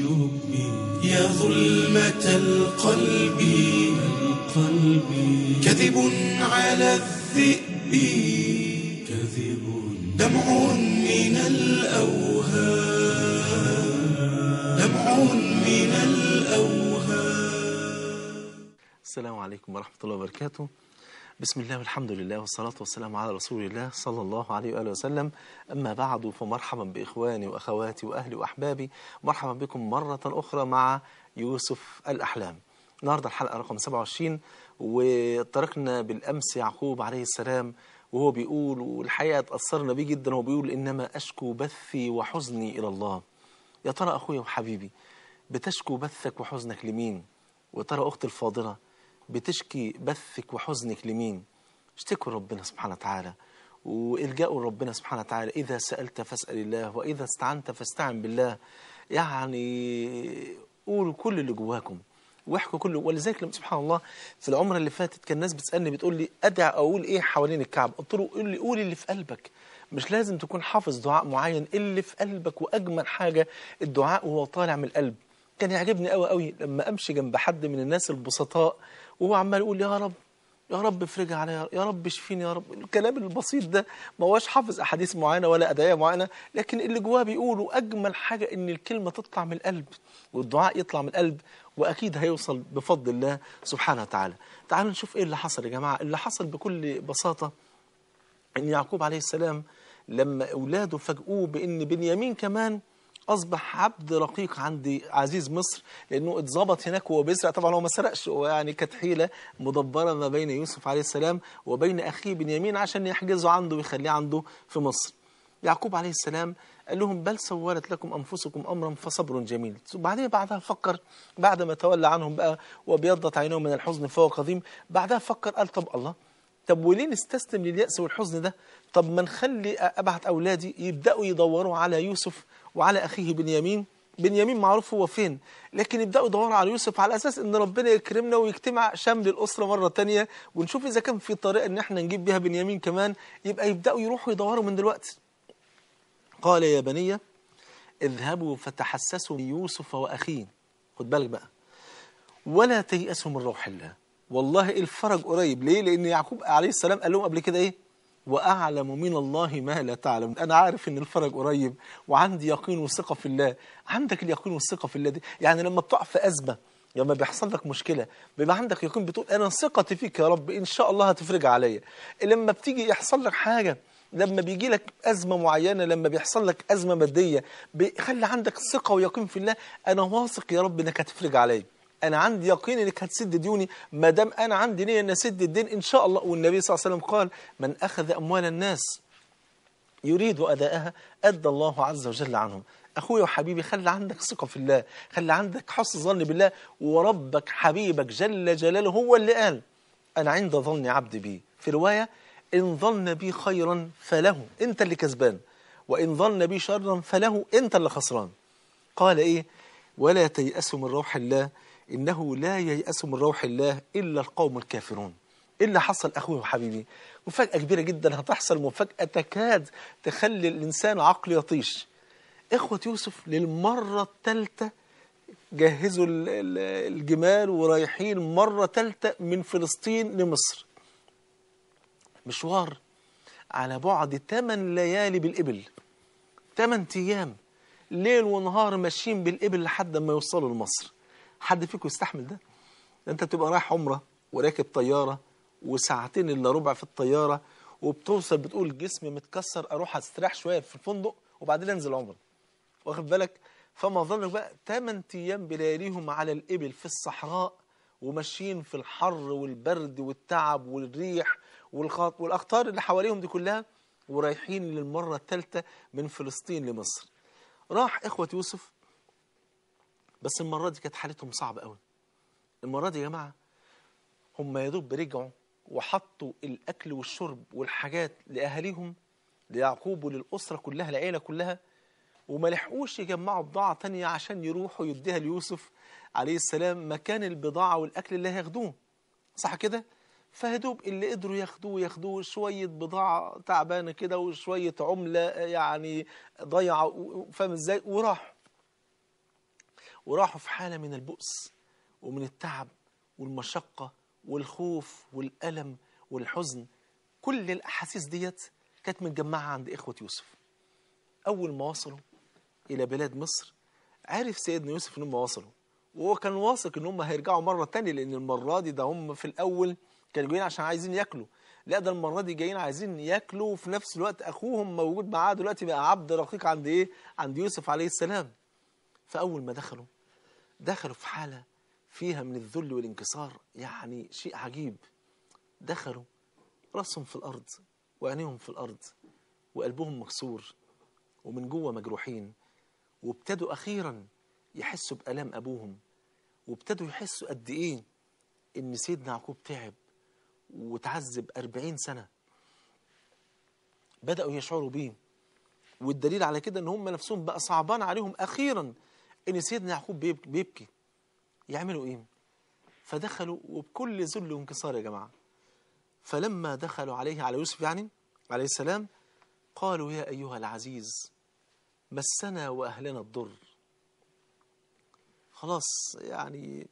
يا ظلمة القلب القلب كذب على الذئب كذب دمع من الأوهام دمع من الأوهام السلام عليكم ورحمة الله وبركاته بسم الله والحمد لله والصلاة والسلام على رسول الله صلى الله عليه وآله وسلم أما بعد فمرحبا بإخواني وأخواتي وأهلي وأحبابي مرحبا بكم مرة أخرى مع يوسف الأحلام النهاردة الحلقة رقم 27 وتركنا بالأمس يعقوب عليه السلام وهو بيقول والحقيقة تأثرنا بيه جدا وهو بيقول إنما أشكو بثي وحزني إلى الله يا ترى أخويا وحبيبي بتشكو بثك وحزنك لمين وترى أختي الفاضلة بتشكي بثك وحزنك لمين اشتكوا ربنا سبحانه وتعالى والجأوا ربنا سبحانه وتعالى إذا سألت فاسأل الله وإذا استعنت فاستعن بالله يعني قولوا كل اللي جواكم واحكوا كله ولذلك سبحان الله في العمره اللي فاتت كان الناس بتسالني بتقول لي ادعى اقول ايه حوالين الكعب قلت له قول لي قول اللي في قلبك مش لازم تكون حافظ دعاء معين اللي في قلبك واجمل حاجه الدعاء وهو طالع من القلب كان يعجبني قوي قوي لما امشي جنب حد من الناس البسطاء وهو عمال يقول يا رب يا رب افرجها عليا يا رب اشفيني يا رب الكلام البسيط ده ما هوش حافظ احاديث معينه ولا ادعيه معينه لكن اللي جواه بيقولوا اجمل حاجه ان الكلمه تطلع من القلب والدعاء يطلع من القلب واكيد هيوصل بفضل الله سبحانه وتعالى تعالوا نشوف ايه اللي حصل يا جماعه اللي حصل بكل بساطه ان يعقوب عليه السلام لما اولاده فاجئوه بان بنيامين كمان اصبح عبد رقيق عند عزيز مصر لانه اتظبط هناك وهو بيسرق طبعا هو ما سرقش هو يعني كانت حيله مدبره ما بين يوسف عليه السلام وبين اخيه بنيامين عشان يحجزه عنده ويخليه عنده في مصر يعقوب عليه السلام قال لهم بل سولت لكم أنفسكم أمرا فصبر جميل وبعدين بعدها فكر بعد ما تولى عنهم بقى وبيضت عينهم من الحزن فهو قديم بعدها فكر قال طب الله طب وليه نستسلم لليأس والحزن ده طب ما نخلي أبعت أولادي يبدأوا يدوروا على يوسف وعلى أخيه بنيامين بنيامين معروف هو فين لكن يبداوا يدوروا على يوسف على اساس ان ربنا يكرمنا ويجتمع شمل الاسره مره تانية ونشوف اذا كان في طريقه ان احنا نجيب بيها بنيامين كمان يبقى يبداوا يروحوا يدوروا من دلوقتي قال يا بني اذهبوا فتحسسوا يوسف واخيه خد بالك بقى ولا تيأسوا من روح الله والله الفرج قريب ليه لان يعقوب عليه السلام قال لهم قبل كده ايه وأعلم من الله ما لا تعلم أنا عارف أن الفرج قريب وعندي يقين وثقة في الله عندك اليقين والثقة في الله دي يعني لما بتقع في أزمة لما بيحصل لك مشكلة بيبقى عندك يقين بتقول أنا ثقتي فيك يا رب إن شاء الله هتفرج عليا لما بتيجي يحصل لك حاجة لما بيجي لك أزمة معينة لما بيحصل لك أزمة مادية بيخلي عندك ثقة ويقين في الله أنا واثق يا رب إنك هتفرج عليا انا عندي يقين انك هتسد ديوني ما دام انا عندي نيه ان اسد الدين ان شاء الله والنبي صلى الله عليه وسلم قال من اخذ اموال الناس يريد اداءها ادى الله عز وجل عنهم اخويا وحبيبي خلي عندك ثقه في الله خلي عندك حسن ظن بالله وربك حبيبك جل جلاله هو اللي قال انا عند ظن عبدي بي في روايه ان ظن بي خيرا فله انت اللي كسبان وان ظن بي شرا فله انت اللي خسران قال ايه ولا تيأسوا من روح الله إنه لا ييأس من روح الله إلا القوم الكافرون اللي حصل اخوي وحبيبي مفاجأة كبيرة جدا هتحصل مفاجأة تكاد تخلي الإنسان عقله يطيش إخوة يوسف للمرة الثالثة جهزوا الجمال ورايحين مرة ثالثة من فلسطين لمصر مشوار على بعد 8 ليالي بالإبل 8 أيام ليل ونهار ماشيين بالإبل لحد ما يوصلوا لمصر حد فيكم يستحمل ده انت تبقى رايح عمره وراكب طياره وساعتين الا ربع في الطياره وبتوصل بتقول جسمي متكسر اروح استريح شويه في الفندق وبعدين انزل عمره واخد بالك فما ظنك بقى 8 ايام بلياليهم على الابل في الصحراء وماشيين في الحر والبرد والتعب والريح والاخطار اللي حواليهم دي كلها ورايحين للمره الثالثه من فلسطين لمصر راح اخوه يوسف بس المرة دي كانت حالتهم صعبة قوي المرة دي يا جماعة هم يا دوب رجعوا وحطوا الأكل والشرب والحاجات لأهاليهم ليعقوب وللأسرة كلها العيلة كلها وما لحقوش يجمعوا بضاعة تانية عشان يروحوا يديها ليوسف عليه السلام مكان البضاعة والأكل اللي هياخدوه صح كده؟ فهدوب اللي قدروا ياخدوه ياخدوه شوية بضاعة تعبانة كده وشوية عملة يعني ضيعة فاهم ازاي وراحوا وراحوا في حالة من البؤس ومن التعب والمشقة والخوف والألم والحزن كل الأحاسيس ديت كانت متجمعة عند إخوة يوسف أول ما وصلوا إلى بلاد مصر عرف سيدنا يوسف إن هم وصلوا وهو كان واثق إن هم هيرجعوا مرة تانية لأن المرة دي ده هم في الأول كانوا جايين عشان عايزين ياكلوا لا ده المرة دي جايين عايزين ياكلوا وفي نفس الوقت أخوهم موجود معاه دلوقتي بقى عبد رقيق عند إيه؟ عند يوسف عليه السلام فأول ما دخلوا دخلوا في حالة فيها من الذل والانكسار يعني شيء عجيب دخلوا راسهم في الأرض وعينيهم في الأرض وقلبهم مكسور ومن جوه مجروحين وابتدوا أخيرا يحسوا بألام أبوهم وابتدوا يحسوا قد إيه إن سيدنا يعقوب تعب وتعذب أربعين سنة بدأوا يشعروا بيه والدليل على كده إن هم نفسهم بقى صعبان عليهم أخيرا ان سيدنا يعقوب بيبكي يعملوا ايه فدخلوا وبكل ذل وانكسار يا جماعه فلما دخلوا عليه على يوسف يعني عليه السلام قالوا يا ايها العزيز مسنا واهلنا الضر خلاص يعني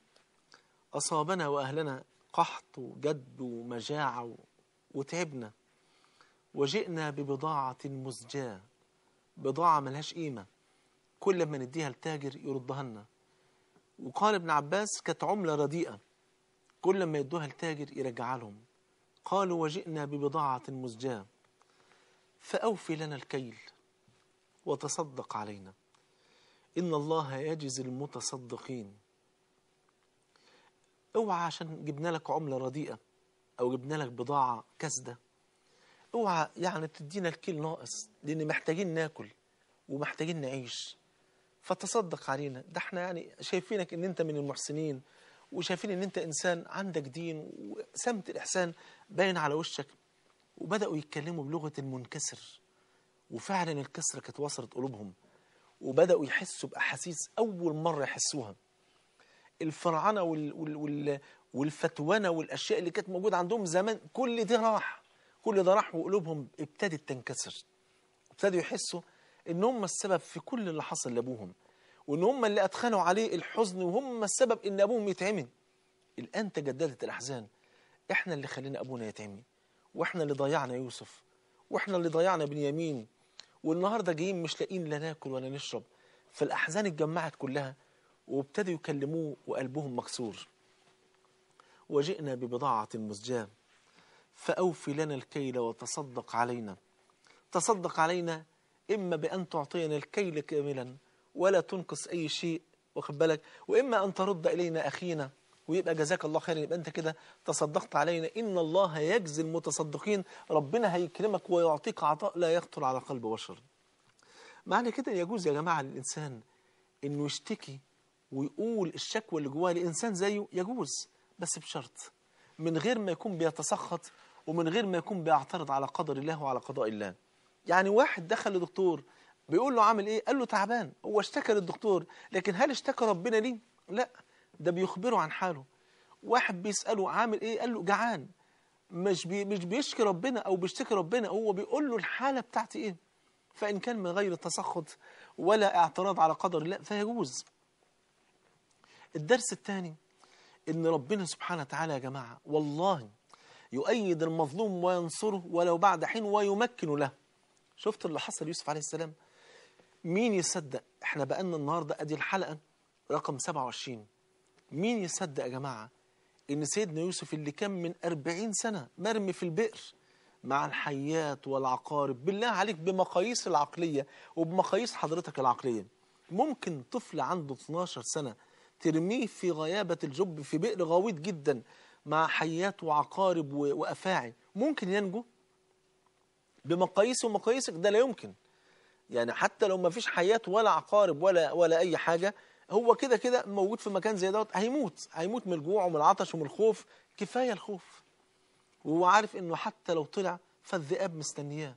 اصابنا واهلنا قحط وجد ومجاعه وتعبنا وجئنا ببضاعه مزجاه بضاعه ملهاش قيمه كل ما نديها لتاجر يردها لنا وقال ابن عباس كانت عملة رديئة كل ما يدوها لتاجر يرجعها لهم قالوا وجئنا ببضاعة مزجاة فأوفي لنا الكيل وتصدق علينا إن الله يجز المتصدقين اوعى عشان جبنا لك عملة رديئة أو جبنا لك بضاعة كاسدة اوعى يعني تدينا الكيل ناقص لأن محتاجين ناكل ومحتاجين نعيش فتصدق علينا ده احنا يعني شايفينك ان انت من المحسنين وشايفين ان انت انسان عندك دين وسمت الاحسان باين على وشك وبداوا يتكلموا بلغه المنكسر وفعلا الكسره كانت وصلت قلوبهم وبداوا يحسوا باحاسيس اول مره يحسوها الفرعنه وال وال وال والفتونه والاشياء اللي كانت موجوده عندهم زمان كل ده راح كل ده راح وقلوبهم ابتدت تنكسر ابتدوا يحسوا ان هم السبب في كل اللي حصل لابوهم وان هم اللي ادخلوا عليه الحزن وهم السبب ان ابوهم يتعمي الان تجددت الاحزان احنا اللي خلينا ابونا يتعمي واحنا اللي ضيعنا يوسف واحنا اللي ضيعنا بنيامين والنهارده جايين مش لاقيين لا ناكل ولا نشرب فالاحزان اتجمعت كلها وابتدوا يكلموه وقلبهم مكسور وجئنا ببضاعة مزجاة فأوفي لنا الكيل وتصدق علينا تصدق علينا إما بأن تعطينا الكيل كاملا ولا تنقص أي شيء واخد بالك وإما أن ترد إلينا أخينا ويبقى جزاك الله خير يبقى أنت كده تصدقت علينا إن الله يجزي المتصدقين ربنا هيكرمك ويعطيك عطاء لا يخطر على قلب بشر معنى كده يجوز يا جماعة للإنسان إنه يشتكي ويقول الشكوى اللي جواه لإنسان زيه يجوز بس بشرط من غير ما يكون بيتسخط ومن غير ما يكون بيعترض على قدر الله وعلى قضاء الله يعني واحد دخل لدكتور بيقول له عامل ايه قال له تعبان هو اشتكى للدكتور لكن هل اشتكى ربنا ليه لا ده بيخبره عن حاله واحد بيساله عامل ايه قال له جعان مش بي مش بيشكي ربنا او بيشتكي ربنا هو بيقول له الحاله بتاعتي ايه فان كان من غير تسخط ولا اعتراض على قدر الله فيجوز الدرس الثاني ان ربنا سبحانه وتعالى يا جماعه والله يؤيد المظلوم وينصره ولو بعد حين ويمكن له شفت اللي حصل يوسف عليه السلام مين يصدق احنا بقالنا النهارده ادي الحلقه رقم 27 مين يصدق يا جماعه ان سيدنا يوسف اللي كان من 40 سنه مرمي في البئر مع الحيات والعقارب بالله عليك بمقاييس العقليه وبمقاييس حضرتك العقليه ممكن طفل عنده 12 سنه ترميه في غيابه الجب في بئر غويط جدا مع حيات وعقارب وافاعي ممكن ينجو بمقاييسي ومقاييسك ده لا يمكن يعني حتى لو ما فيش حيات ولا عقارب ولا ولا اي حاجه هو كده كده موجود في مكان زي دوت هيموت هيموت من الجوع ومن العطش ومن الخوف كفايه الخوف وهو عارف انه حتى لو طلع فالذئاب مستنياه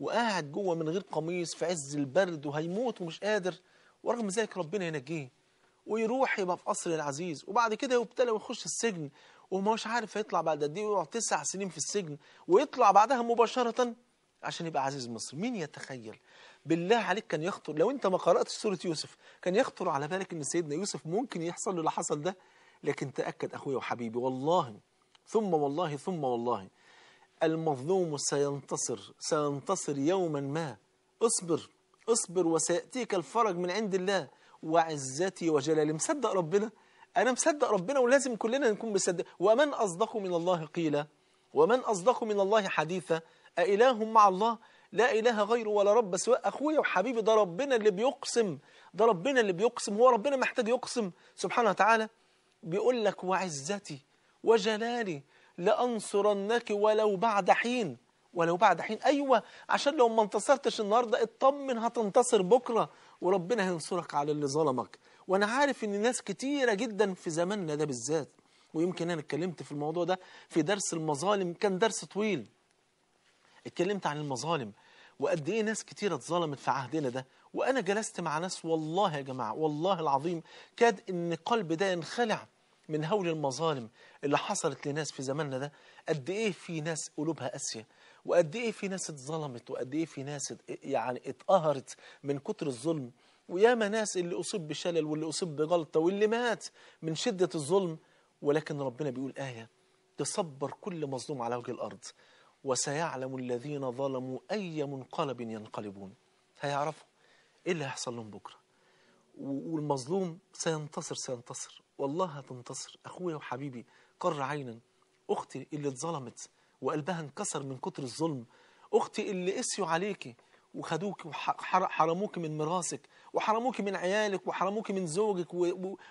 وقاعد جوه من غير قميص في عز البرد وهيموت ومش قادر ورغم ذلك ربنا ينجيه ويروح يبقى في قصر العزيز وبعد كده يبتلى ويخش السجن وما مش عارف هيطلع بعد قد ايه ويقعد تسع سنين في السجن ويطلع بعدها مباشره عشان يبقى عزيز مصر مين يتخيل بالله عليك كان يخطر لو انت ما قرأت سورة يوسف كان يخطر على بالك ان سيدنا يوسف ممكن يحصل له اللي حصل ده لكن تأكد أخويا وحبيبي والله ثم والله ثم والله المظلوم سينتصر سينتصر يوما ما اصبر اصبر وسيأتيك الفرج من عند الله وعزتي وجلالي مصدق ربنا أنا مصدق ربنا ولازم كلنا نكون مصدق ومن أصدق من الله قيلا ومن أصدق من الله حديثا أإله مع الله لا إله غيره ولا رب سواء أخويا وحبيبي ده ربنا اللي بيقسم ده ربنا اللي بيقسم هو ربنا محتاج يقسم سبحانه وتعالى بيقول لك وعزتي وجلالي لأنصرنك ولو بعد حين ولو بعد حين أيوة عشان لو ما انتصرتش النهاردة اطمن هتنتصر بكرة وربنا هينصرك على اللي ظلمك وأنا عارف إن ناس كتيرة جدا في زماننا ده بالذات ويمكن أنا اتكلمت في الموضوع ده في درس المظالم كان درس طويل اتكلمت عن المظالم وقد ايه ناس كتيرة اتظلمت في عهدنا ده وانا جلست مع ناس والله يا جماعة والله العظيم كاد ان قلب ده ينخلع من هول المظالم اللي حصلت لناس في زماننا ده قد ايه في ناس قلوبها قاسيه وقد ايه في ناس اتظلمت وقد ايه في ناس إيه يعني اتقهرت من كتر الظلم وياما ناس اللي اصيب بشلل واللي اصيب بغلطة واللي مات من شده الظلم ولكن ربنا بيقول ايه تصبر كل مظلوم على وجه الارض وسيعلم الذين ظلموا أي منقلب ينقلبون هيعرفوا إيه اللي هيحصل لهم بكرة والمظلوم سينتصر سينتصر والله هتنتصر أخويا وحبيبي قر عينا أختي اللي اتظلمت وقلبها انكسر من كتر الظلم أختي اللي قسيوا عليكي وخدوك وحرموك من ميراثك وحرموك من عيالك وحرموك من زوجك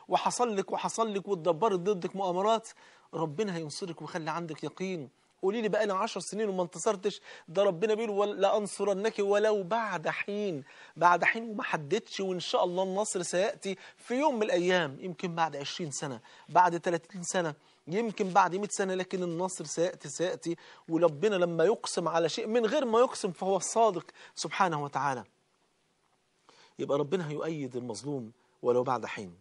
وحصل لك وحصل لك واتدبرت ضدك مؤامرات ربنا هينصرك ويخلي عندك يقين قولي لي بقى لي 10 سنين وما انتصرتش ده ربنا بيقول لانصرنك ولو بعد حين بعد حين وما حددتش وان شاء الله النصر سياتي في يوم من الايام يمكن بعد 20 سنه بعد 30 سنه يمكن بعد 100 سنه لكن النصر سياتي سياتي وربنا لما يقسم على شيء من غير ما يقسم فهو الصادق سبحانه وتعالى يبقى ربنا هيؤيد المظلوم ولو بعد حين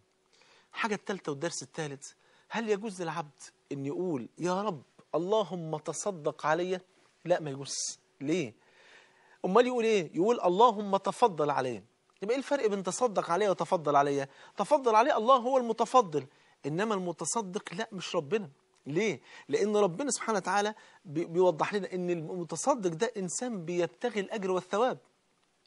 حاجه الثالثه والدرس الثالث هل يجوز للعبد ان يقول يا رب اللهم تصدق عليا لا ما يجوز ليه امال يقول ايه يقول اللهم تفضل عليا يبقى ايه الفرق بين تصدق عليا وتفضل عليا تفضل عليا الله هو المتفضل انما المتصدق لا مش ربنا ليه لان ربنا سبحانه وتعالى بيوضح لنا ان المتصدق ده انسان بيبتغي الاجر والثواب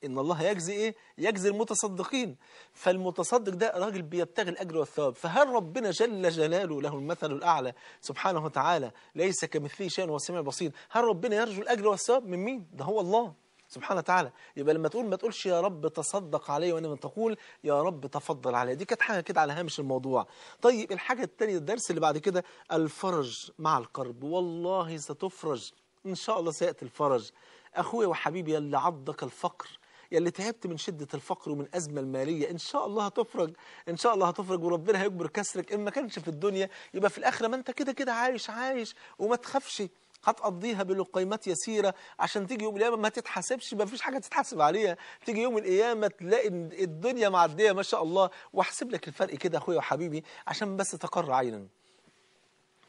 إن الله يجزي إيه؟ يجزي المتصدقين فالمتصدق ده راجل بيبتغي الأجر والثواب فهل ربنا جل جلاله له المثل الأعلى سبحانه وتعالى ليس كمثله شيء والسميع البصير هل ربنا يرجو الأجر والثواب من مين؟ ده هو الله سبحانه وتعالى يبقى لما تقول ما تقولش يا رب تصدق علي وانما تقول يا رب تفضل علي دي كانت حاجه كده على هامش الموضوع طيب الحاجه الثانيه الدرس اللي بعد كده الفرج مع القرب والله ستفرج ان شاء الله سياتي الفرج اخويا وحبيبي اللي عضك الفقر يلي تعبت من شدة الفقر ومن أزمة المالية إن شاء الله هتفرج إن شاء الله هتفرج وربنا هيكبر كسرك إن ما كانش في الدنيا يبقى في الآخرة ما أنت كده كده عايش عايش وما تخافش هتقضيها بلقيمات يسيرة عشان تيجي يوم القيامة ما تتحاسبش ما فيش حاجة تتحاسب عليها تيجي يوم القيامة تلاقي الدنيا معدية ما شاء الله واحسب لك الفرق كده أخويا وحبيبي عشان بس تقر عينا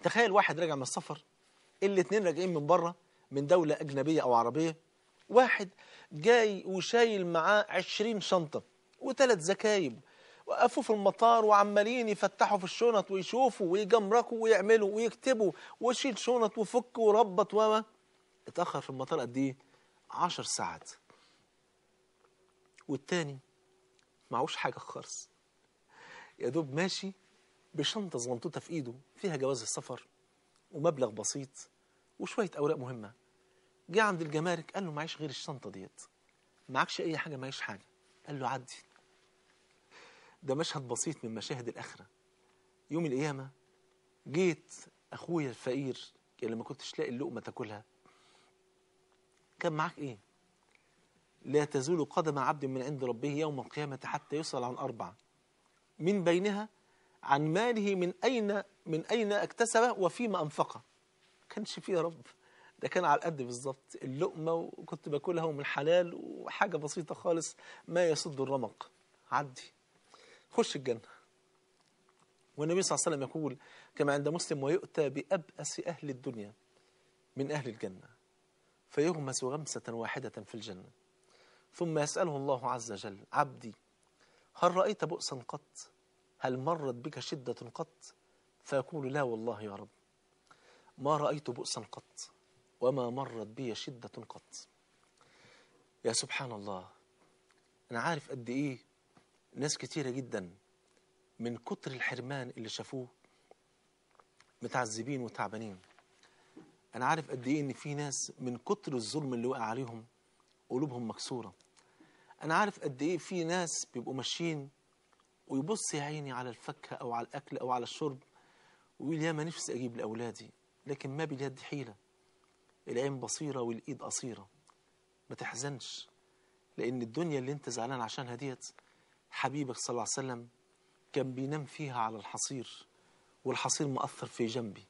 تخيل واحد راجع من السفر الاثنين راجعين من بره من دولة أجنبية أو عربية واحد جاي وشايل معاه 20 شنطة وثلاث زكايب وقفوا في المطار وعمالين يفتحوا في الشنط ويشوفوا ويجمركوا ويعملوا ويكتبوا وشيل شنط وفك وربط وما اتأخر في المطار قد ايه؟ 10 ساعات والتاني معهوش حاجة خالص يا دوب ماشي بشنطة صغنطوطة في ايده فيها جواز السفر ومبلغ بسيط وشوية أوراق مهمة جه عند الجمارك قال له معيش غير الشنطه ديت معكش اي حاجه معيش حاجه قال له عدي ده مشهد بسيط من مشاهد الاخره يوم القيامه جيت اخويا الفقير اللي ما كنتش لاقي اللقمه تاكلها كان معاك ايه لا تزول قدم عبد من عند ربه يوم القيامه حتى يسال عن اربعه من بينها عن ماله من اين من اين اكتسبه وفيما انفقه كانش فيه يا رب ده كان على قد بالظبط اللقمة وكنت باكلها ومن حلال وحاجة بسيطة خالص ما يسد الرمق عدي خش الجنة والنبي صلى الله عليه وسلم يقول كما عند مسلم ويؤتى بأبأس أهل الدنيا من أهل الجنة فيغمس غمسة واحدة في الجنة ثم يسأله الله عز وجل عبدي هل رأيت بؤسا قط هل مرت بك شدة قط فيقول لا والله يا رب ما رأيت بؤسا قط وما مرت بي شدة قط يا سبحان الله أنا عارف قد إيه ناس كتيرة جدا من كتر الحرمان اللي شافوه متعذبين وتعبانين أنا عارف قد إيه إن في ناس من كتر الظلم اللي وقع عليهم قلوبهم مكسورة أنا عارف قد إيه في ناس بيبقوا ماشيين ويبص يا عيني على الفاكهة أو على الأكل أو على الشرب ويقول يا ما نفسي أجيب لأولادي لكن ما باليد حيلة العين بصيرة والإيد قصيرة ما تحزنش لأن الدنيا اللي أنت زعلان عشانها ديت حبيبك صلى الله عليه وسلم كان بينام فيها على الحصير والحصير مأثر في جنبي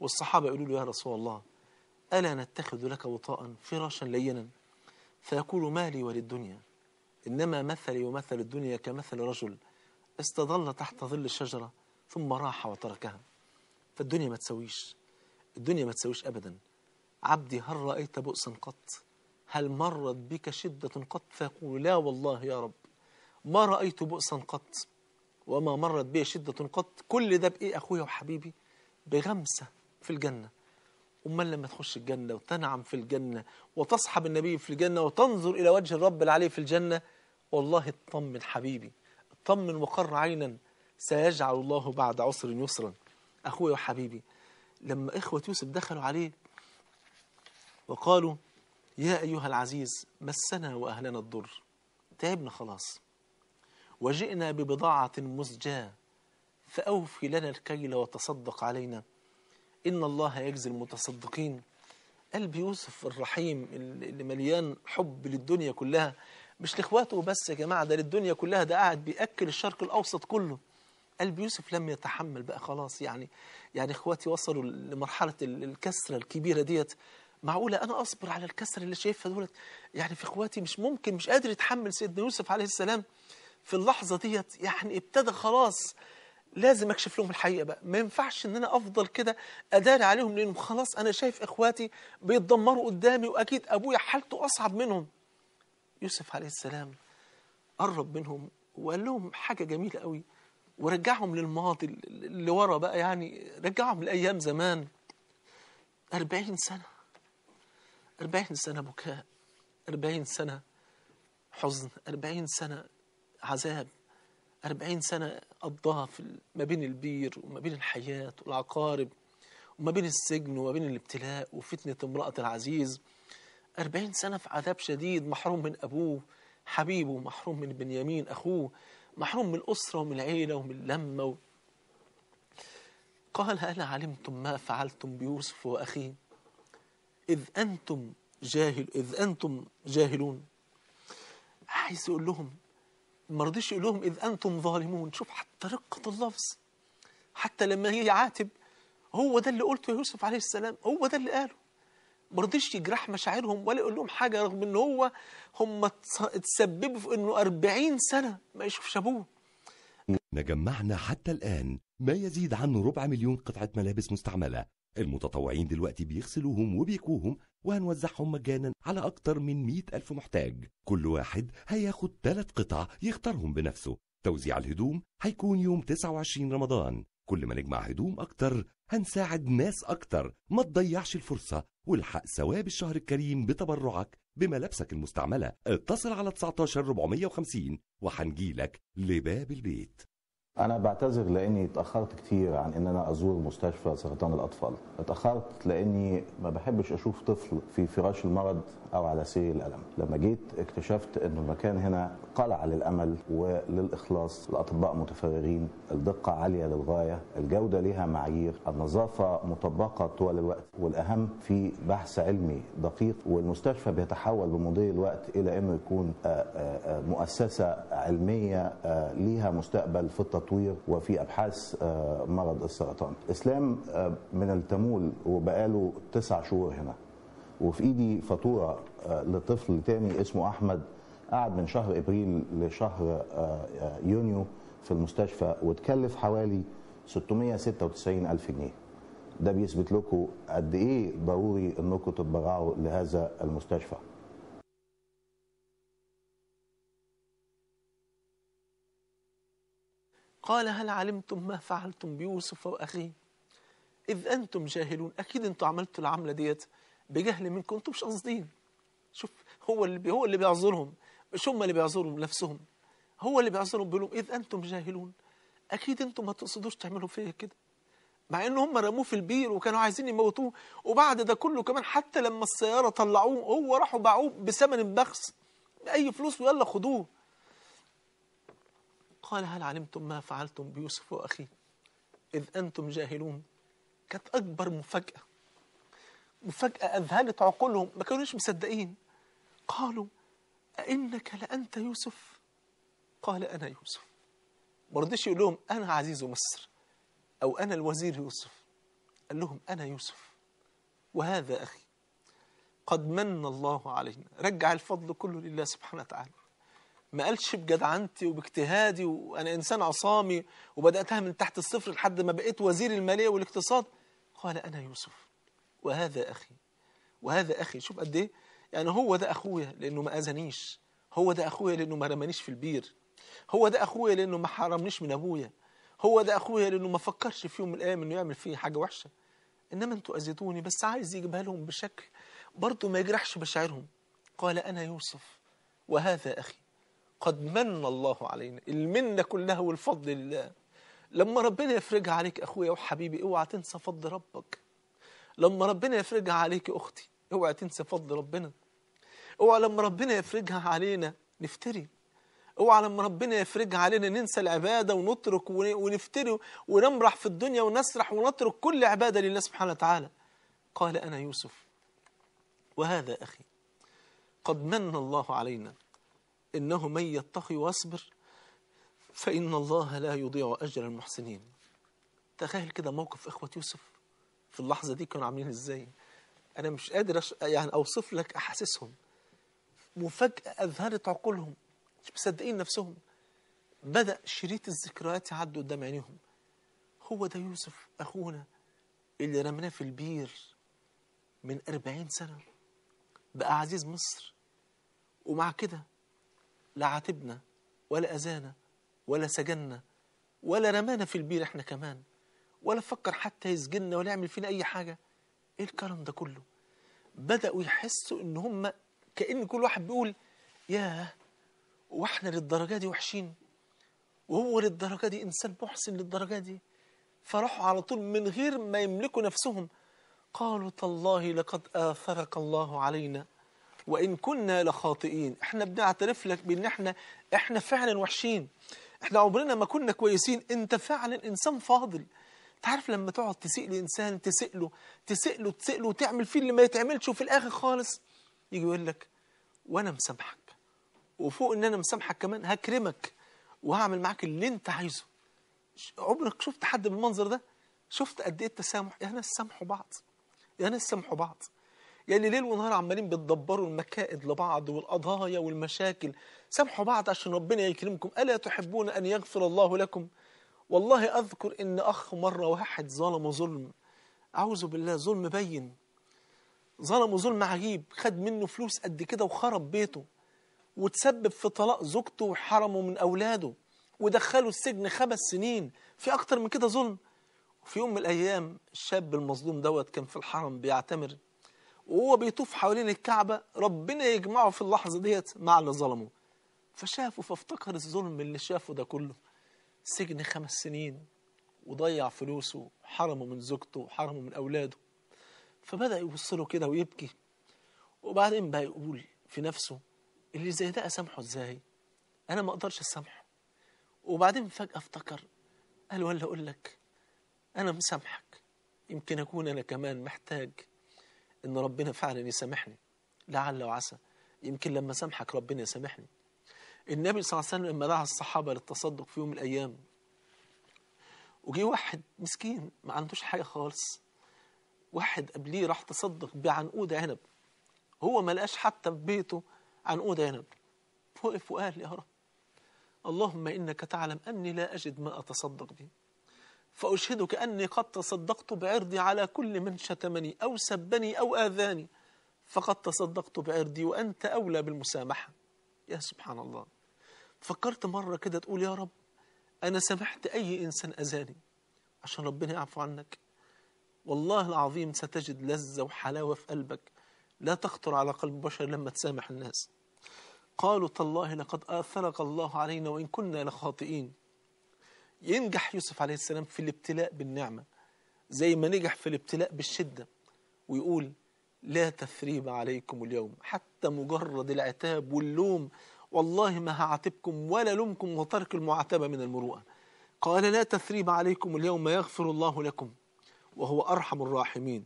والصحابة يقولوا له يا رسول الله ألا نتخذ لك وطاء فراشا لينا فيقول مالي وللدنيا إنما مثلي ومثل الدنيا كمثل رجل استظل تحت ظل الشجرة ثم راح وتركها فالدنيا ما تسويش الدنيا ما تسويش أبدا عبدي هل رأيت بؤسا قط هل مرت بك شدة قط فيقول لا والله يا رب ما رأيت بؤسا قط وما مرت بي شدة قط كل ده بإيه أخويا وحبيبي بغمسة في الجنة أمال لما تخش الجنة وتنعم في الجنة وتصحب النبي في الجنة وتنظر إلى وجه الرب العلي في الجنة والله اطمن حبيبي اطمن وقر عينا سيجعل الله بعد عسر يسرا أخويا وحبيبي لما إخوة يوسف دخلوا عليه وقالوا يا أيها العزيز مسنا وأهلنا الضر تعبنا خلاص وجئنا ببضاعة مزجاة فأوفي لنا الكيل وتصدق علينا إن الله يجزي المتصدقين قلب يوسف الرحيم اللي مليان حب للدنيا كلها مش لإخواته بس يا جماعة ده للدنيا كلها ده قاعد بيأكل الشرق الأوسط كله قلب يوسف لم يتحمل بقى خلاص يعني يعني إخواتي وصلوا لمرحلة الكسرة الكبيرة ديت معقولة أنا أصبر على الكسر اللي شايفها دولت يعني في إخواتي مش ممكن مش قادر يتحمل سيدنا يوسف عليه السلام في اللحظة ديت يعني ابتدى خلاص لازم أكشف لهم الحقيقة بقى ما ينفعش إن أنا أفضل كده أداري عليهم لأنهم خلاص أنا شايف إخواتي بيتدمروا قدامي وأكيد أبويا حالته أصعب منهم يوسف عليه السلام قرب منهم وقال لهم حاجة جميلة قوي ورجعهم للماضي اللي ورا بقى يعني رجعهم لأيام زمان أربعين سنة 40 سنة بكاء 40 سنة حزن 40 سنة عذاب 40 سنة قضاها في ما بين البير وما بين الحياة والعقارب وما بين السجن وما بين الابتلاء وفتنة امرأة العزيز 40 سنة في عذاب شديد محروم من أبوه حبيبه محروم من بنيامين أخوه محروم من الأسرة ومن العيلة ومن اللمة و... قال هل علمتم ما فعلتم بيوسف وأخيه إذ أنتم جاهل إذ أنتم جاهلون عايز يقول لهم ما رضيش يقول لهم إذ أنتم ظالمون شوف حتى رقة اللفظ حتى لما هي يعاتب هو ده اللي قلته يوسف عليه السلام هو ده اللي قاله ما رضيش يجرح مشاعرهم ولا يقول لهم حاجة رغم ان هو هم اتسببوا في انه 40 سنة ما يشوفش ابوه جمعنا حتى الآن ما يزيد عن ربع مليون قطعة ملابس مستعملة المتطوعين دلوقتي بيغسلوهم وبيكوهم وهنوزعهم مجانا على أكتر من مئة ألف محتاج كل واحد هياخد ثلاث قطع يختارهم بنفسه توزيع الهدوم هيكون يوم 29 رمضان كل ما نجمع هدوم أكتر هنساعد ناس أكتر ما تضيعش الفرصة والحق ثواب الشهر الكريم بتبرعك بملابسك المستعملة اتصل على 19 450 وهنجيلك لباب البيت أنا بعتذر لأني اتأخرت كتير عن إن أنا أزور مستشفى سرطان الأطفال، اتأخرت لأني ما بحبش أشوف طفل في فراش المرض او على سير الالم لما جيت اكتشفت ان المكان هنا قلع للامل وللاخلاص الاطباء متفرغين الدقه عاليه للغايه الجوده لها معايير النظافه مطبقه طوال الوقت والاهم في بحث علمي دقيق والمستشفى بيتحول بمضي الوقت الى انه يكون آه، آه، آه، مؤسسه علميه ليها مستقبل في التطوير وفي ابحاث مرض السرطان اسلام من التمول وبقاله تسع شهور هنا وفي ايدي فاتوره آه، لطفل تاني اسمه احمد قعد من شهر ابريل لشهر آه، آه، يونيو في المستشفى وتكلف حوالي 696 الف جنيه ده بيثبت لكم قد ايه ضروري انكم تتبرعوا لهذا المستشفى قال هل علمتم ما فعلتم بيوسف واخيه اذ انتم جاهلون اكيد انتوا عملتوا العمله ديت بجهل منكم انتم مش قاصدين شوف هو اللي هو اللي بيعذرهم مش هم اللي بيعذرهم نفسهم هو اللي بيعذرهم بيقول اذ انتم جاهلون اكيد انتم ما تقصدوش تعملوا فيا كده مع ان هم رموه في البير وكانوا عايزين يموتوه وبعد ده كله كمان حتى لما السياره طلعوه هو راحوا باعوه بثمن بخس باي فلوس ويلا خدوه قال هل علمتم ما فعلتم بيوسف واخيه اذ انتم جاهلون كانت اكبر مفاجاه وفجأة أذهلت عقولهم ما كانوش مصدقين قالوا أئنك لأنت يوسف قال أنا يوسف ما رضيش يقول لهم أنا عزيز مصر أو أنا الوزير يوسف قال لهم أنا يوسف وهذا أخي قد من الله علينا رجع الفضل كله لله سبحانه وتعالى ما قالش بجدعنتي وباجتهادي وأنا إنسان عصامي وبدأتها من تحت الصفر لحد ما بقيت وزير المالية والاقتصاد قال أنا يوسف وهذا أخي وهذا أخي شوف قد إيه يعني هو ده أخويا لأنه ما أذنيش هو ده أخويا لأنه ما رمانيش في البير هو ده أخويا لأنه ما حرمنيش من أبويا هو ده أخويا لأنه ما فكرش في يوم من الأيام إنه يعمل فيه حاجة وحشة إنما أنتوا أذيتوني بس عايز يجيبها لهم بشكل برضه ما يجرحش مشاعرهم قال أنا يوسف وهذا أخي قد من الله علينا المنة كلها والفضل لله لما ربنا يفرجها عليك أخويا وحبيبي اوعى تنسى فضل ربك لما ربنا يفرجها عليك أختي اوعى تنسى فضل ربنا اوعى لما ربنا يفرجها علينا نفتري اوعى لما ربنا يفرجها علينا ننسى العبادة ونترك ونفتري ونمرح في الدنيا ونسرح ونترك كل عبادة لله سبحانه وتعالى قال أنا يوسف وهذا أخي قد من الله علينا إنه من يتقي ويصبر فإن الله لا يضيع أجر المحسنين تخيل كده موقف إخوة يوسف في اللحظه دي كانوا عاملين ازاي انا مش قادر أش... يعني اوصف لك احاسيسهم مفاجاه اذهلت عقولهم مش مصدقين نفسهم بدا شريط الذكريات يعد قدام عينيهم هو ده يوسف اخونا اللي رمناه في البير من أربعين سنة بقى عزيز مصر ومع كده لا عاتبنا ولا أذانا ولا سجنا ولا رمانا في البير احنا كمان ولا فكر حتى يسجننا ولا يعمل فينا أي حاجة إيه الكلام ده كله بدأوا يحسوا إن هم كأن كل واحد بيقول ياه واحنا للدرجة دي وحشين وهو للدرجة دي إنسان محسن للدرجة دي فراحوا على طول من غير ما يملكوا نفسهم قالوا تالله لقد آثرك الله علينا وإن كنا لخاطئين احنا بنعترف لك بأن احنا احنا فعلا وحشين احنا عمرنا ما كنا كويسين انت فعلا إنسان فاضل تعرف لما تقعد تسيء لإنسان تسيء له تسيء له تسيء له وتعمل فيه اللي ما يتعملش وفي الآخر خالص يجي يقول لك وأنا مسامحك وفوق إن أنا مسامحك كمان هكرمك وهعمل معاك اللي أنت عايزه عمرك شفت حد بالمنظر ده؟ شفت قد إيه التسامح؟ يا ناس سامحوا بعض يا ناس سامحوا بعض يعني ليل ونهار عمالين بتدبروا المكائد لبعض والقضايا والمشاكل سامحوا بعض عشان ربنا يكرمكم ألا تحبون أن يغفر الله لكم؟ والله أذكر إن أخ مرة واحد ظلمه ظلم أعوذ بالله ظلم بين ظلمه ظلم عجيب خد منه فلوس قد كده وخرب بيته وتسبب في طلاق زوجته وحرمه من أولاده ودخله السجن خمس سنين في أكتر من كده ظلم وفي يوم من الأيام الشاب المظلوم دوت كان في الحرم بيعتمر وهو بيطوف حوالين الكعبة ربنا يجمعه في اللحظة ديت مع اللي ظلمه فشافه فافتكر الظلم اللي شافه ده كله سجن خمس سنين وضيع فلوسه حرمه من زوجته وحرمه من أولاده فبدأ يبص له كده ويبكي وبعدين بقى يقول في نفسه اللي زي ده أسامحه إزاي أنا ما أقدرش أسامحه وبعدين فجأة افتكر قال ولا أقول لك أنا مسامحك يمكن أكون أنا كمان محتاج إن ربنا فعلا يسامحني لعل وعسى يمكن لما سامحك ربنا يسامحني النبي صلى الله عليه وسلم لما دعا الصحابة للتصدق في يوم من الأيام وجي واحد مسكين ما عندوش حاجة خالص واحد قبليه راح تصدق بعنقود عنب هو ما لقاش حتى في بيته عنقود عنب وقف وقال يا رب اللهم إنك تعلم أني لا أجد ما أتصدق به فأشهدك أني قد تصدقت بعرضي على كل من شتمني أو سبني أو آذاني فقد تصدقت بعرضي وأنت أولى بالمسامحة يا سبحان الله فكرت مرة كده تقول يا رب أنا سمحت أي إنسان أذاني عشان ربنا يعفو عنك والله العظيم ستجد لذة وحلاوة في قلبك لا تخطر على قلب بشر لما تسامح الناس قالوا تالله لقد آثرك الله علينا وإن كنا لخاطئين ينجح يوسف عليه السلام في الابتلاء بالنعمة زي ما نجح في الابتلاء بالشدة ويقول لا تثريب عليكم اليوم حتى مجرد العتاب واللوم والله ما هعاتبكم ولا لومكم وترك المعاتبة من المروءة قال لا تثريب عليكم اليوم يغفر الله لكم وهو أرحم الراحمين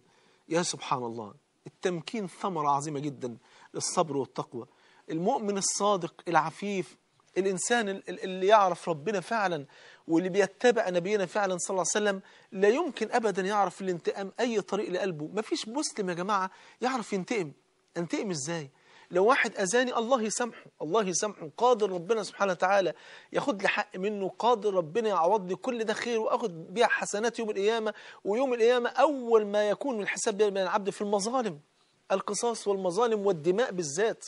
يا سبحان الله التمكين ثمرة عظيمة جدا للصبر والتقوى المؤمن الصادق العفيف الإنسان اللي يعرف ربنا فعلا واللي بيتبع نبينا فعلا صلى الله عليه وسلم لا يمكن أبدا يعرف الانتقام أي طريق لقلبه ما فيش مسلم يا جماعة يعرف ينتقم انتقم إزاي لو واحد أذاني الله يسامحه الله يسامحه قادر ربنا سبحانه وتعالى ياخد لي حق منه قادر ربنا يعوضني كل ده خير وأخد بيها حسنات يوم القيامة ويوم القيامة أول ما يكون من الحساب بين العبد في المظالم القصاص والمظالم والدماء بالذات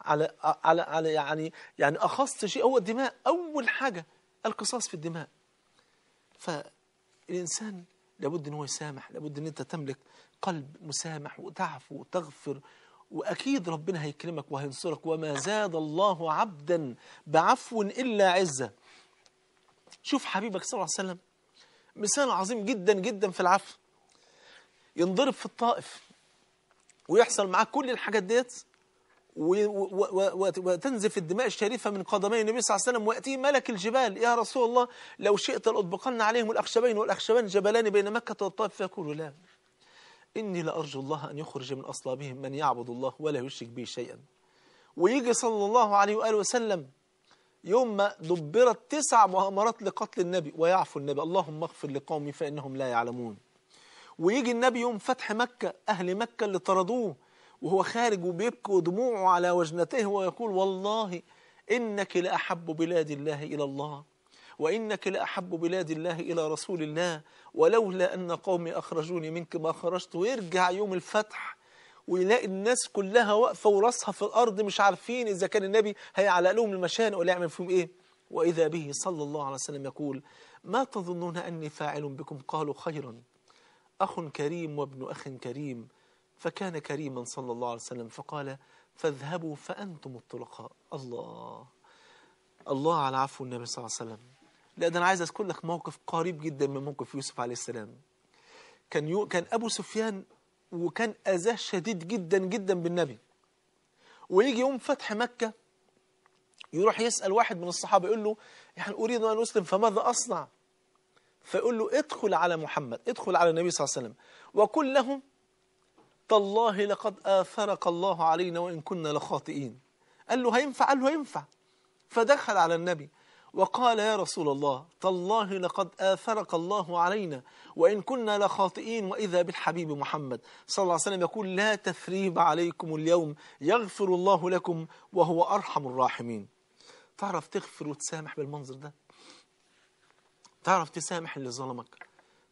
على على على يعني يعني أخص شيء هو الدماء أول حاجة القصاص في الدماء فالإنسان لابد ان هو يسامح لابد ان انت تملك قلب مسامح وتعفو وتغفر وأكيد ربنا هيكرمك وهينصرك وما زاد الله عبدا بعفو إلا عزة شوف حبيبك صلى الله عليه وسلم مثال عظيم جدا جدا في العفو ينضرب في الطائف ويحصل معاه كل الحاجات ديت وتنزف الدماء الشريفة من قدمي النبي صلى الله عليه وسلم ويأتيه ملك الجبال يا رسول الله لو شئت لأطبقن عليهم الأخشبين والأخشبان جبلان بين مكة والطائف فيقول لا إني لأرجو الله أن يخرج من أصلابهم من يعبد الله ولا يشرك به شيئا ويجي صلى الله عليه وآله وسلم يوم ما دبرت تسع مؤامرات لقتل النبي ويعفو النبي اللهم اغفر لقومي فإنهم لا يعلمون ويجي النبي يوم فتح مكة أهل مكة اللي طردوه وهو خارج وبيبكي ودموعه على وجنتيه ويقول والله إنك لأحب بلاد الله إلى الله وإنك لأحب بلاد الله إلى رسول الله ولولا أن قومي أخرجوني منك ما خرجت ويرجع يوم الفتح ويلاقي الناس كلها واقفة وراسها في الأرض مش عارفين إذا كان النبي هيعلق لهم المشانق ولا يعمل فيهم إيه وإذا به صلى الله عليه وسلم يقول ما تظنون أني فاعل بكم قالوا خيرا أخ كريم وابن أخ كريم فكان كريما صلى الله عليه وسلم فقال فاذهبوا فأنتم الطلقاء الله الله على عفو النبي صلى الله عليه وسلم لا ده انا عايز اذكر لك موقف قريب جدا من موقف يوسف عليه السلام كان يو كان ابو سفيان وكان اذاه شديد جدا جدا بالنبي ويجي يوم فتح مكه يروح يسال واحد من الصحابه يقول له إحنا اريد ان اسلم فماذا اصنع فيقول له ادخل على محمد ادخل على النبي صلى الله عليه وسلم وقل لهم تالله لقد آثرك الله علينا وإن كنا لخاطئين قال له هينفع قال له هينفع فدخل على النبي وقال يا رسول الله تالله لقد آثرك الله علينا وإن كنا لخاطئين وإذا بالحبيب محمد صلى الله عليه وسلم يقول لا تثريب عليكم اليوم يغفر الله لكم وهو أرحم الراحمين تعرف تغفر وتسامح بالمنظر ده تعرف تسامح اللي ظلمك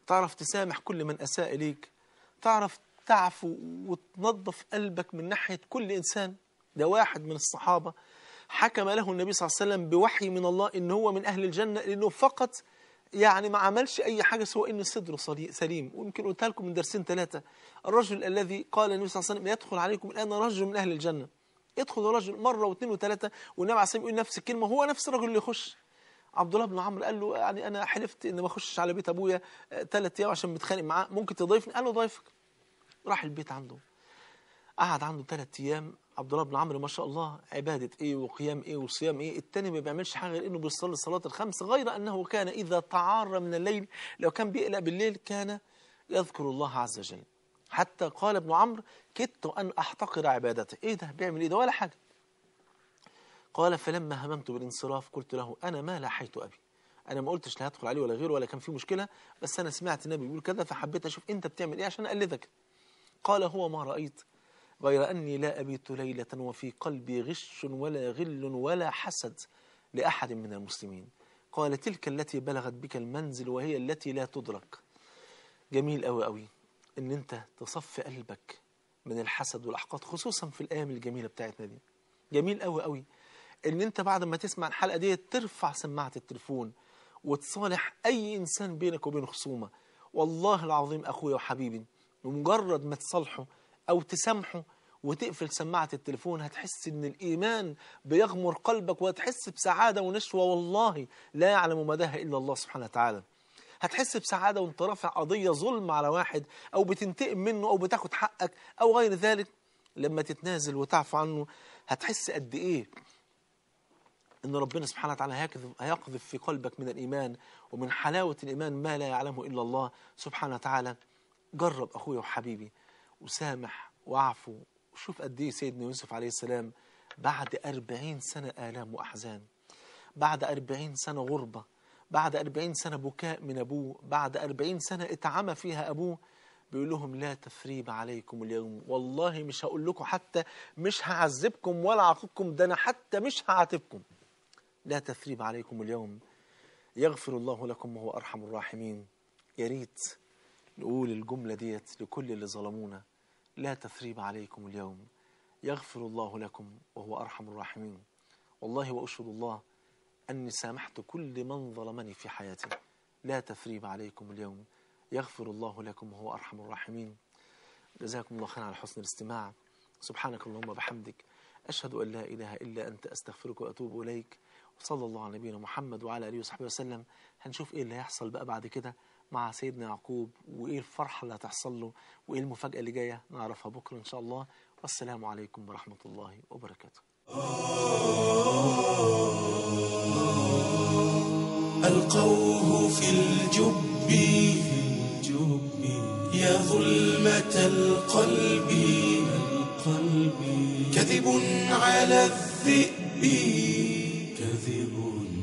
تعرف تسامح كل من أساء إليك تعرف تعفو وتنظف قلبك من ناحية كل إنسان ده واحد من الصحابة حكم له النبي صلى الله عليه وسلم بوحي من الله ان هو من اهل الجنه لانه فقط يعني ما عملش اي حاجه سوى ان صدره سليم ويمكن قلتها لكم من درسين ثلاثه الرجل الذي قال النبي صلى الله عليه وسلم يدخل عليكم الان رجل من اهل الجنه يدخل رجل مره واثنين وثلاثه والنبي عليه الصلاه يقول نفس الكلمه هو نفس الرجل اللي يخش عبد الله بن عمرو قال له يعني انا حلفت ان ما اخشش على بيت ابويا ثلاث آه، ايام عشان متخانق معاه ممكن تضيفني قال له ضيفك راح البيت عنده قعد عنده ثلاث ايام عبد الله بن عمرو ما شاء الله عبادة إيه وقيام إيه وصيام إيه التاني ما بيعملش حاجة غير إنه بيصلي الصلاة الخمس غير أنه كان إذا تعار من الليل لو كان بيقلق بالليل كان يذكر الله عز وجل حتى قال ابن عمرو كدت أن أحتقر عبادته إيه ده بيعمل إيه ده ولا حاجة قال فلما هممت بالانصراف قلت له أنا ما لاحيت أبي أنا ما قلتش لا هدخل عليه ولا غيره ولا كان في مشكلة بس أنا سمعت النبي بيقول كذا فحبيت أشوف أنت بتعمل إيه عشان أقلدك قال هو ما رأيت غير أني لا أبيت ليلة وفي قلبي غش ولا غل ولا حسد لأحد من المسلمين قال تلك التي بلغت بك المنزل وهي التي لا تدرك جميل أوي أوي أن أنت تصفي قلبك من الحسد والأحقاد خصوصا في الأيام الجميلة بتاعتنا دي جميل أوي أوي أن أنت بعد ما تسمع الحلقة دي ترفع سماعة التليفون وتصالح أي إنسان بينك وبين خصومة والله العظيم أخويا وحبيبي بمجرد ما تصالحه أو تسامحه وتقفل سماعة التليفون هتحس ان الإيمان بيغمر قلبك وهتحس بسعادة ونشوة والله لا يعلم مداها إلا الله سبحانه وتعالى هتحس بسعادة وانت رافع قضية ظلم على واحد أو بتنتقم منه أو بتاخد حقك أو غير ذلك لما تتنازل وتعفو عنه هتحس قد إيه ان ربنا سبحانه وتعالى هيقذف في قلبك من الإيمان ومن حلاوة الإيمان ما لا يعلمه إلا الله سبحانه وتعالى جرب أخويا وحبيبي وسامح وعفو شوف قد ايه سيدنا يوسف عليه السلام بعد أربعين سنة آلام وأحزان بعد أربعين سنة غربة بعد أربعين سنة بكاء من أبوه بعد أربعين سنة اتعمى فيها أبوه بيقول لهم لا تثريب عليكم اليوم والله مش هقول لكم حتى مش هعذبكم ولا عاقبكم ده أنا حتى مش هعاتبكم لا تثريب عليكم اليوم يغفر الله لكم وهو أرحم الراحمين يا ريت نقول الجملة ديت لكل اللي ظلمونا لا تثريب عليكم اليوم يغفر الله لكم وهو أرحم الراحمين والله وأشهد الله أني سامحت كل من ظلمني في حياتي لا تثريب عليكم اليوم يغفر الله لكم وهو أرحم الراحمين جزاكم الله خيرا على حسن الاستماع سبحانك اللهم بحمدك أشهد أن لا إله إلا أنت أستغفرك وأتوب إليك وصلى الله على نبينا محمد وعلى آله وصحبه وسلم هنشوف إيه اللي هيحصل بقى بعد كده مع سيدنا يعقوب وإيه الفرحة اللي هتحصل له وإيه المفاجأة اللي جاية نعرفها بكرة إن شاء الله والسلام عليكم ورحمة الله وبركاته ألقوه في الجب يا ظلمة القلب كذب على الذئب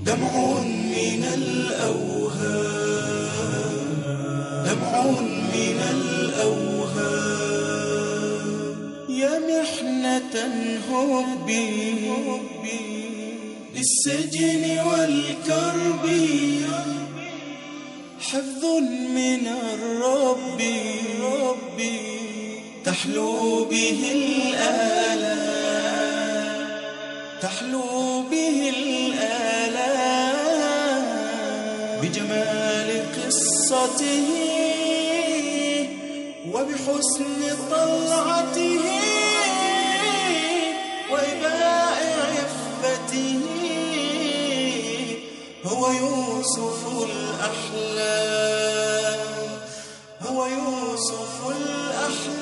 دمع من الأوهام الأوهام يا محنة هبي للسجن والكرب حفظ من الرب تحلو به الآلام تحلو به الآلام بجمال قصته وبحسن طلعته وإباء عفته هو يوسف الأحلام هو يوسف الأحلام